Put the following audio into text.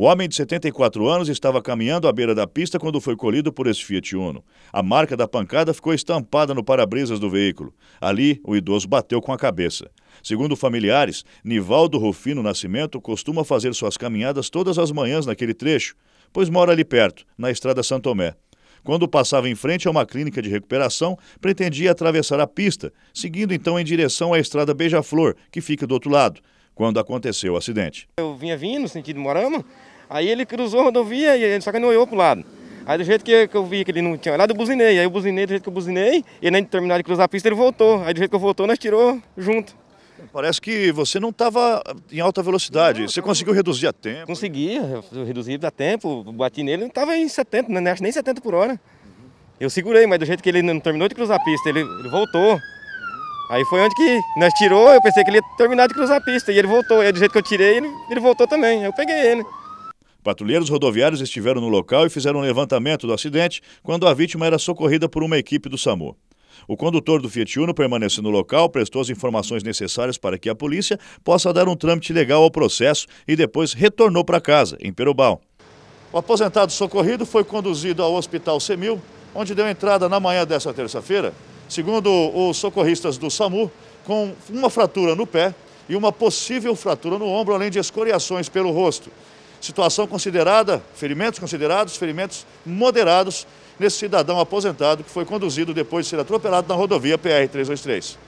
O homem de 74 anos estava caminhando à beira da pista quando foi colhido por esse Fiat Uno. A marca da pancada ficou estampada no para-brisas do veículo. Ali, o idoso bateu com a cabeça. Segundo familiares, Nivaldo Rufino Nascimento costuma fazer suas caminhadas todas as manhãs naquele trecho, pois mora ali perto, na Estrada Santo Tomé. Quando passava em frente a uma clínica de recuperação, pretendia atravessar a pista, seguindo então em direção à Estrada Beija-Flor, que fica do outro lado quando aconteceu o acidente. Eu vinha vindo no sentido Morama, aí ele cruzou a rodovia e ele só que não olhou para o lado. Aí do jeito que eu vi que ele não tinha olhado, eu buzinei. Aí eu buzinei do jeito que eu buzinei, e nem terminar de cruzar a pista, ele voltou. Aí do jeito que eu voltou, nós tirou junto. Parece que você não estava em alta velocidade. Não, você conseguiu reduzir a tempo? Consegui, reduzir a tempo, bati nele, não estava em 70, né? nem acho nem 70 por hora. Eu segurei, mas do jeito que ele não terminou de cruzar a pista, ele, ele voltou. Aí foi onde que nós tirou, eu pensei que ele ia terminar de cruzar a pista, e ele voltou. E é do jeito que eu tirei, ele, ele voltou também. Eu peguei ele. Patrulheiros rodoviários estiveram no local e fizeram um levantamento do acidente quando a vítima era socorrida por uma equipe do SAMU. O condutor do Fiat Uno permaneceu no local, prestou as informações necessárias para que a polícia possa dar um trâmite legal ao processo e depois retornou para casa, em Perubal. O aposentado socorrido foi conduzido ao Hospital Semil, onde deu entrada na manhã desta terça-feira Segundo os socorristas do SAMU, com uma fratura no pé e uma possível fratura no ombro, além de escoriações pelo rosto. Situação considerada, ferimentos considerados, ferimentos moderados nesse cidadão aposentado que foi conduzido depois de ser atropelado na rodovia PR-323.